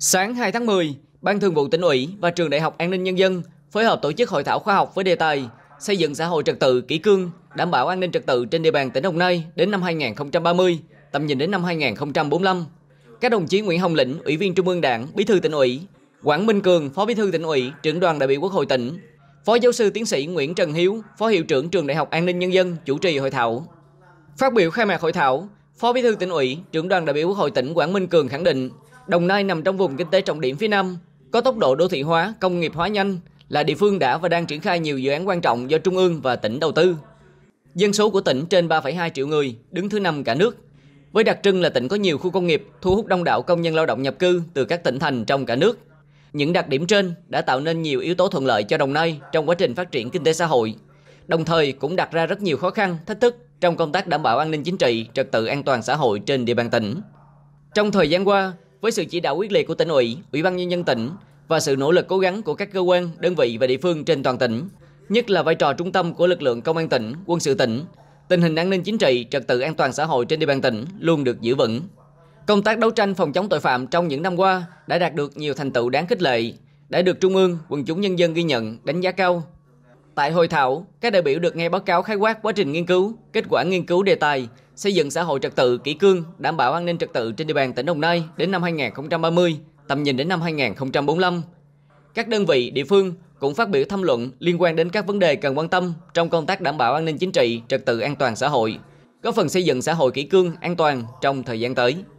Sáng 2 tháng 10, Ban Thường vụ tỉnh ủy và Trường Đại học An ninh Nhân dân phối hợp tổ chức hội thảo khoa học với đề tài xây dựng xã hội trật tự kỹ cương, đảm bảo an ninh trật tự trên địa bàn tỉnh Đồng Nai đến năm 2030, tầm nhìn đến năm 2045. Các đồng chí Nguyễn Hồng Lĩnh, Ủy viên Trung ương Đảng, Bí thư tỉnh ủy, Quảng Minh Cường, Phó Bí thư tỉnh ủy, trưởng đoàn đại biểu Quốc hội tỉnh, Phó giáo sư tiến sĩ Nguyễn Trần Hiếu, Phó hiệu trưởng Trường Đại học An ninh Nhân dân chủ trì hội thảo. Phát biểu khai mạc hội thảo, Phó Bí thư tỉnh ủy, trưởng đoàn đại biểu Quốc hội tỉnh Quảng Minh Cường khẳng định Đồng Nai nằm trong vùng kinh tế trọng điểm phía Nam, có tốc độ đô thị hóa, công nghiệp hóa nhanh, là địa phương đã và đang triển khai nhiều dự án quan trọng do Trung ương và tỉnh đầu tư. Dân số của tỉnh trên 3,2 triệu người, đứng thứ năm cả nước. Với đặc trưng là tỉnh có nhiều khu công nghiệp, thu hút đông đảo công nhân lao động nhập cư từ các tỉnh thành trong cả nước. Những đặc điểm trên đã tạo nên nhiều yếu tố thuận lợi cho Đồng Nai trong quá trình phát triển kinh tế xã hội, đồng thời cũng đặt ra rất nhiều khó khăn, thách thức trong công tác đảm bảo an ninh chính trị, trật tự an toàn xã hội trên địa bàn tỉnh. Trong thời gian qua, với sự chỉ đạo quyết liệt của tỉnh ủy, ủy ban nhân dân tỉnh và sự nỗ lực cố gắng của các cơ quan, đơn vị và địa phương trên toàn tỉnh, nhất là vai trò trung tâm của lực lượng công an tỉnh, quân sự tỉnh, tình hình an ninh chính trị, trật tự an toàn xã hội trên địa bàn tỉnh luôn được giữ vững. Công tác đấu tranh phòng chống tội phạm trong những năm qua đã đạt được nhiều thành tựu đáng khích lệ, đã được Trung ương, quần chúng nhân dân ghi nhận, đánh giá cao Tại hội thảo, các đại biểu được nghe báo cáo khái quát quá trình nghiên cứu, kết quả nghiên cứu đề tài, xây dựng xã hội trật tự kỹ cương, đảm bảo an ninh trật tự trên địa bàn tỉnh Đồng Nai đến năm 2030, tầm nhìn đến năm 2045. Các đơn vị, địa phương cũng phát biểu tham luận liên quan đến các vấn đề cần quan tâm trong công tác đảm bảo an ninh chính trị, trật tự an toàn xã hội, góp phần xây dựng xã hội kỹ cương, an toàn trong thời gian tới.